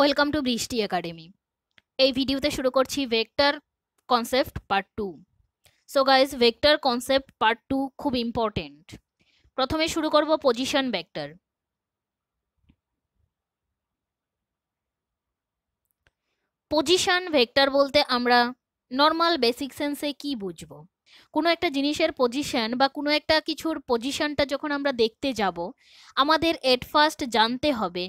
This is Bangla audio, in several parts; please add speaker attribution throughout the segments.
Speaker 1: ওয়েলকাম টু বৃষ্টি একাডেমি এই ভিডিওতে শুরু করছি vector concept part two so guys vector concept part two খুব ইম্পর্টেন্ট প্রথমে শুরু করব পজিশন ভেক্টর পজিশন ভেক্টর বলতে আমরা নর্মাল বেসিক সেন্সে কি বুঝবো কোনো একটা জিনিসের পজিশন বা কোনো একটা কিছুর পজিশনটা যখন আমরা দেখতে যাব আমাদের এট ফার্স্ট জানতে হবে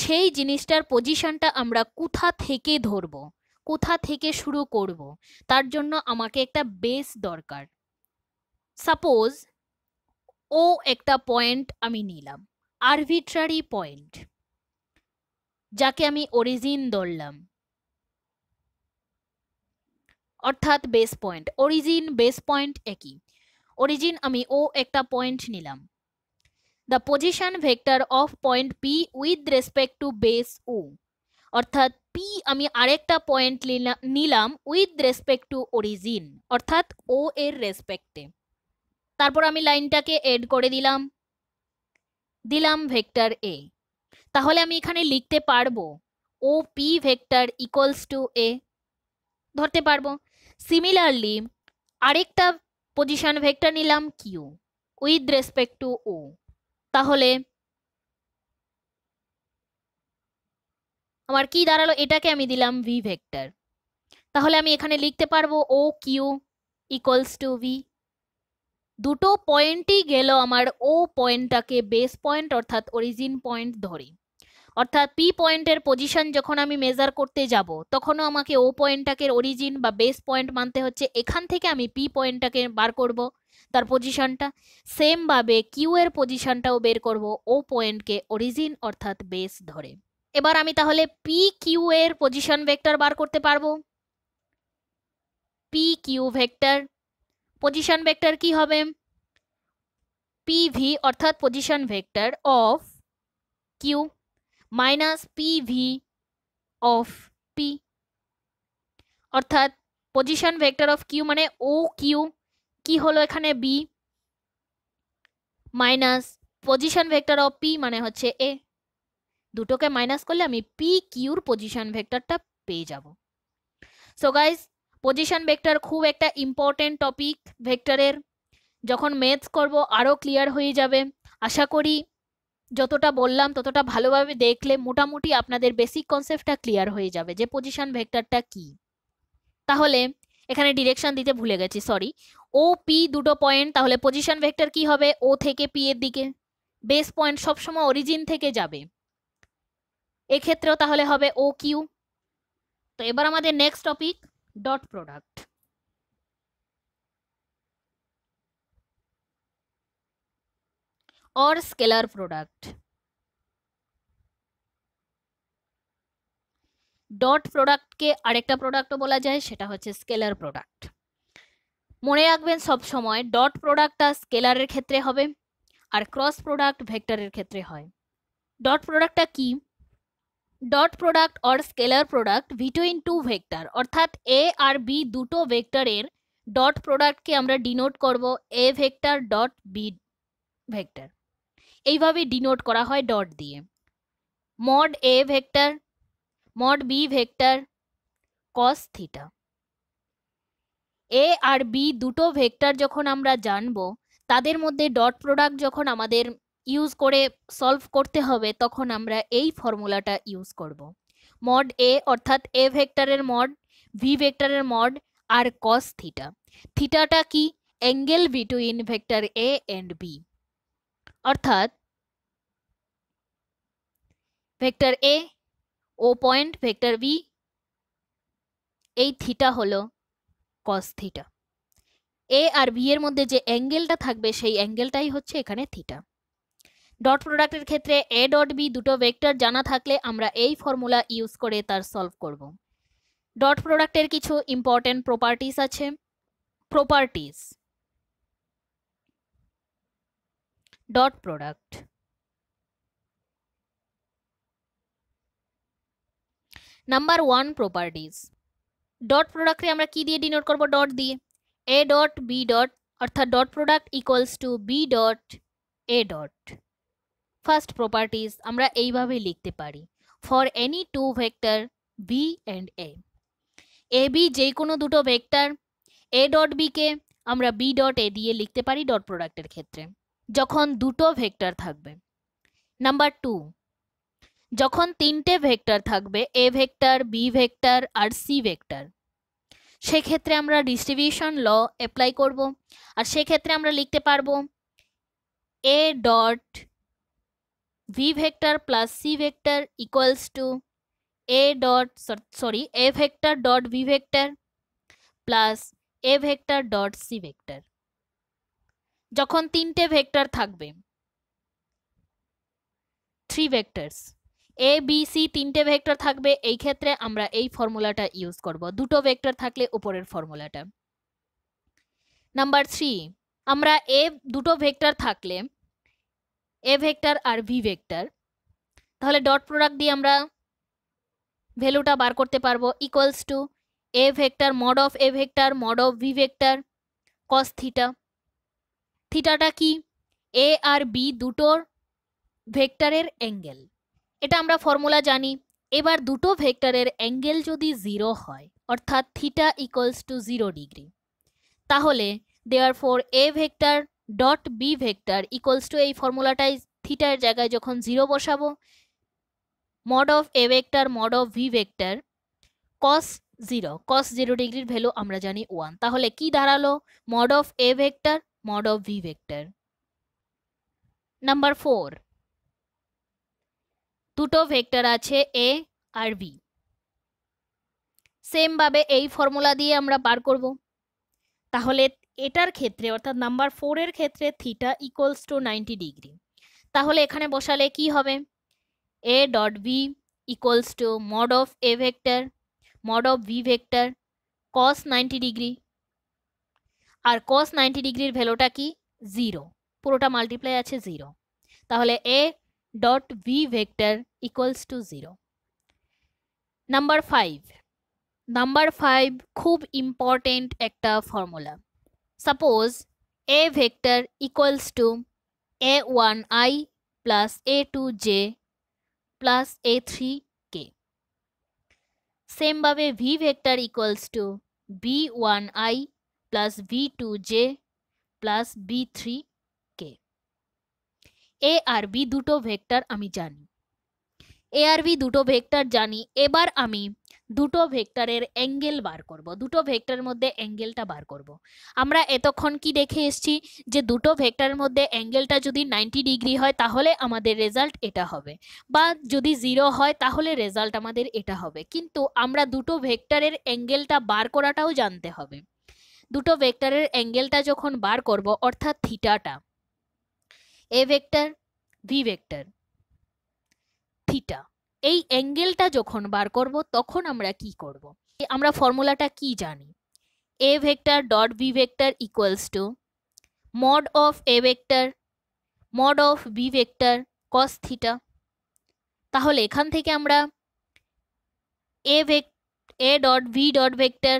Speaker 1: সেই জিনিসটার পজিশনটা আমরা কোথা থেকে ধরব কোথা থেকে শুরু করব তার জন্য আমাকে একটা বেস দরকার সাপোজ ও একটা পয়েন্ট আমি নিলাম আরভিট্রারি পয়েন্ট যাকে আমি অরিজিন ধরলাম অর্থাৎ base point origin base point একই অরিজিন আমি ও একটা পয়েন্ট নিলাম the position vector of point P with respect to base O অর্থাৎ পি আমি আরেকটা পয়েন্ট নিলাম উইথ রেসপেক্ট টু অরিজিন অর্থাৎ ও এর রেসপেক্টে তারপর আমি লাইনটাকে এড করে দিলাম দিলাম ভেক্টর এ তাহলে আমি এখানে লিখতে পারবো O P vector equals to A ধরতে পারবো সিমিলারলি আরেকটা পজিশন ভেক্টর নিলাম Q with respect to O তাহলে আমার কি দাঁড়ালো এটাকে আমি দিলাম ভি ভেক্টর তাহলে আমি এখানে লিখতে পারবো O Q equals to B দুটো পয়েন্টই গেল আমার ও পয়েন্টটাকে বেস পয়েন্ট অর্থাৎ অরিজিন পয়েন্ট ধরে অর্থাৎ পি পয়েন্টের পজিশন যখন আমি মেজার করতে যাব তখনও আমাকে ও পয়েন্টটাকে অরিজিন বা বেস পয়েন্ট মানতে হচ্ছে এখান থেকে আমি পি পয়েন্টটাকে বার করব তার পজিশনটা সেমভাবে কিউ এর পজিশনটাও বের করব ও পয়েন্টকে অরিজিন অর্থাৎ বেস ধরে এবার আমি তাহলে পি কিউ এর পজিশন ভেক্টর বার করতে পারবো P Q vector position vector কি হবে পি ভি অর্থাৎ position vector of Q minus P V of P অর্থাৎ পজিশন ভেক্টর অফ কিউ মানে ও কিউ কি হলো এখানে B minus position vector of P মানে হচ্ছে এ দুটোকে মাইনাস করলে আমি পি কিউর পজিশন ভেক্টরটা পেয়ে যাব সো গাইস পজিশন ভেক্টর খুব একটা ইম্পর্টেন্ট টপিক ভেক্টরের যখন ম্যাথস করব আরও ক্লিয়ার হয়ে যাবে আশা করি যতটা বললাম ততটা ভালোভাবে দেখলে মোটামুটি আপনাদের বেসিক কনসেপ্টটা ক্লিয়ার হয়ে যাবে যে পজিশন ভেক্টরটা কি তাহলে এখানে ডিরেকশন দিতে ভুলে গেছি সরি ও পি দুটো পয়েন্ট তাহলে পজিশন ভেক্টর কি হবে ও থেকে পি এর দিকে বেস পয়েন্ট সবসময় অরিজিন থেকে যাবে এক্ষেত্রেও তাহলে হবে ও কিউ তো এবার আমাদের next topic dot product or scalar product dot প্রোডাক্টকে আরেকটা প্রোডাক্টও বলা যায় সেটা হচ্ছে স্কেলার প্রোডাক্ট মনে রাখবেন সব সময় ডট প্রোডাক্টটা স্কেলারের ক্ষেত্রে হবে আর ক্রস প্রোডাক্ট ভেক্টরের ক্ষেত্রে হয় ডট প্রোডাক্টটা কি dot product or scalar product between two vector অর্থাৎ এ আর বি দুটো ভেক্টরের ডট প্রোডাক্টকে আমরা ডিনোট করব A vector dot B vector এইভাবে ডিনোট করা হয় ডট দিয়ে mod A vector mod B vector cos theta A আর বি দুটো ভেক্টর যখন আমরা জানব তাদের মধ্যে ডট প্রোডাক্ট যখন আমাদের ইউজ করে সলভ করতে হবে তখন আমরা এই ফর্মুলাটা ইউজ করব মড এ অর্থাৎ এ ভেক্টরের মড ভি ভেক্টরের মড আর কস থিটা থিটাটা কি angle between vector A and B অর্থাৎ ভেক্টর এ ও পয়েন্ট ভেক্টর বি এই থিটা হলো কস থিটা এ আর বি এর মধ্যে যে অ্যাঙ্গেলটা থাকবে সেই অ্যাঙ্গেলটাই হচ্ছে এখানে থিটা ডট প্রোডাক্টের ক্ষেত্রে এ ডট বি দুটো ভেক্টর জানা থাকলে আমরা এই ফর্মুলা ইউজ করে তার সলভ করব ডট প্রোডাক্টের কিছু ইম্পর্টেন্ট প্রপার্টিস আছে properties dot product number one properties dot প্রোডাক্টে আমরা কি দিয়ে ডিনোট করব ডট দিয়ে এ ডট বি ডট অর্থাৎ dot product equals to B dot A dot first properties আমরা এইভাবে লিখতে পারি for any two vector B and A A B যে কোনো দুটো ভেক্টর এ ডট বিকে আমরা বি ডট এ দিয়ে লিখতে পারি ডট প্রোডাক্টের ক্ষেত্রে যখন দুটো ভেক্টর থাকবে নাম্বার টু যখন তিনটে ভেক্টর থাকবে এ ভেক্টর বি ভেক্টর আর সি ভেক্টর সেক্ষেত্রে আমরা ডিস্ট্রিবিউশন ল অ্যাপ্লাই করব আর সেক্ষেত্রে আমরা লিখতে পারবো A dot B vector plus C vector equals to A dot sorry A vector dot B vector plus A vector dot C vector যখন তিনটে ভেক্টর থাকবে three vectors A B C তিনটে ভেক্টর থাকবে এই ক্ষেত্রে আমরা এই ফর্মুলাটা ইউজ করব দুটো ভেক্টর থাকলে উপরের ফর্মুলাটা নাম্বার থ্রি আমরা এ দুটো ভেক্টর থাকলে এ ভেক্টর আর ভি ভেক্টর তাহলে ডট প্রোডাক্ট দিয়ে আমরা ভ্যালুটা বার করতে পারবো equals to A vector mod of A vector mod of B vector cos theta থিটাটা কি এ আর বি দুটোর ভেক্টরের অ্যাঙ্গেল এটা আমরা ফর্মুলা জানি এবার দুটো ভেক্টরের অ্যাঙ্গেল যদি জিরো হয় অর্থাৎ theta equals to zero degree তাহলে therefore A vector dot B vector equals to এই ফর্মুলাটাই থিটার জায়গায় যখন জিরো বসাবো mod of A vector mod of B vector cos zero cos zero ডিগ্রির ভ্যালু আমরা জানি ওয়ান তাহলে কি দাঁড়ালো mod of A vector mod of B vector number four দুটো ভেক্টর আছে এ আর বি সেমভাবে এই ফর্মুলা দিয়ে আমরা বার করব তাহলে এটার ক্ষেত্রে অর্থাৎ নাম্বার ফোরের ক্ষেত্রে theta equals to ninety degree তাহলে এখানে বসালে কি হবে A dot B equals to mod of A vector mod of B vector cos ninety degree আর কস নাইনটি ডিগ্রির ভ্যালুটা কি জিরো পুরোটা মাল্টিপ্লাই আছে জিরো তাহলে এ dot v vector equals to 0 number 5 number 5 খুব important একটা formula suppose a vector equals to a1i plus a2j plus a3k same ভাবে v vector equals to b1i plus b2j plus b3 A আর বি দুটো ভেক্টর আমি জানি এ আর বি দুটো ভেক্টর জানি এবার আমি দুটো ভেক্টরের অ্যাঙ্গেল বার করব দুটো ভেক্টরের মধ্যে অ্যাঙ্গেলটা বার করব আমরা এতক্ষণ কি দেখে এসছি যে দুটো ভেক্টরের মধ্যে অ্যাঙ্গেলটা যদি নাইনটি ডিগ্রি হয় তাহলে আমাদের রেজাল্ট এটা হবে বা যদি জিরো হয় তাহলে রেজাল্ট আমাদের এটা হবে কিন্তু আমরা দুটো ভেক্টরের অ্যাঙ্গেলটা বার করাটাও জানতে হবে দুটো ভেক্টরের অ্যাঙ্গেলটা যখন বার করব অর্থাৎ থিটাটা A vector B vector theta এই অ্যাঙ্গেলটা যখন বার করব তখন আমরা কি করব আমরা ফর্মুলাটা কি জানি A vector dot B vector equals to mod of A vector mod of B vector cos theta তাহলে এখান থেকে আমরা এ ভেক A dot B dot vector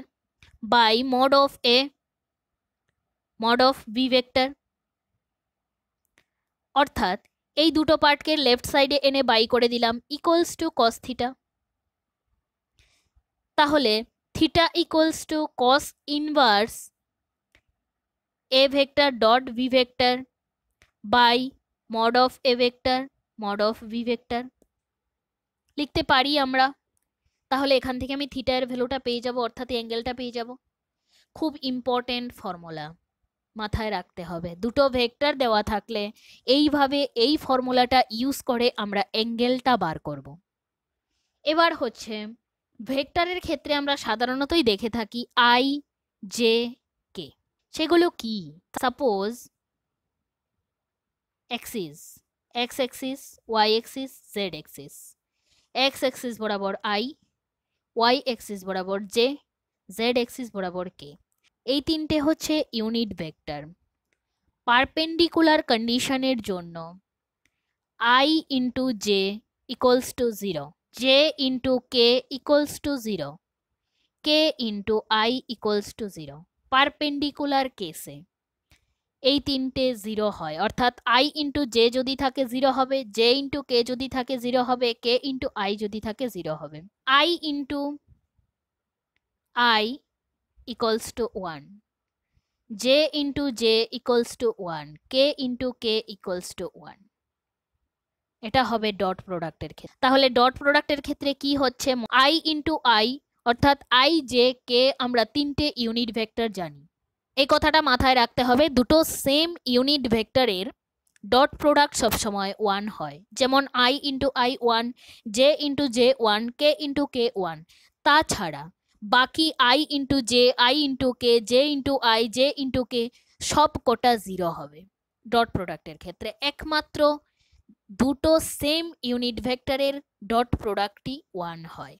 Speaker 1: by mod of A mod of B vector অর্থাৎ এই দুটো পার্টকে লেফট সাইডে এনে বাই করে দিলাম ইকুয়ালস টু কস থিটা তাহলে theta equals to cos inverse A vector dot B vector by mod of A vector mod of B vector লিখতে পারি আমরা তাহলে এখান থেকে আমি থিটার ভ্যালুটা পেয়ে যাব অর্থাৎ অ্যাঙ্গেলটা পেয়ে যাব খুব ইম্পর্টেন্ট ফর্মুলা মাথায় রাখতে হবে দুটো ভেক্টর দেওয়া থাকলে এইভাবে এই ফর্মুলাটা ইউজ করে আমরা অ্যাঙ্গেলটা বার করব এবার হচ্ছে ভেক্টরের ক্ষেত্রে আমরা সাধারণতই দেখে থাকি আই জে কে সেগুলো কি suppose axis X axis Y axis Z axis X axis বরাবর আই ওয়াই এক্সিস বরাবর জে জেড এক্সিস বরাবর কে এই তিনটে হচ্ছে ইউনিট ভেক্টর পারপেন্ডিকুলার কন্ডিশনের জন্য I into J equals to zero J into K equals to zero K into I equals to zero perpendicular কেসে এই তিনটে জিরো হয় অর্থাৎ আই ইন্টু জে যদি থাকে জিরো হবে জে ইন্টু কে যদি থাকে জিরো হবে কে ইন্টু আই যদি থাকে জিরো হবে I into I equals to 1 j into j equals to 1 k into k equals to 1 এটা হবে ডট প্রোডাক্টের ক্ষেত্রে তাহলে ডট প্রোডাক্টের ক্ষেত্রে কি হচ্ছে আই ইন্টু আই অর্থাৎ আই জে কে আমরা তিনটে ইউনিট ভেক্টর জানি এই কথাটা মাথায় রাখতে হবে দুটো সেম ইউনিট ভেক্টরের ডট প্রোডাক্ট সবসময় ওয়ান হয় যেমন I into I one J into J one K into K one তাছাড়া বাকি I into J I into K J into I J into K সব কটা জিরো হবে ডট প্রোডাক্টের ক্ষেত্রে একমাত্র দুটো সেম ইউনিট ভেক্টরের ডট প্রোডাক্টটি ওয়ান হয়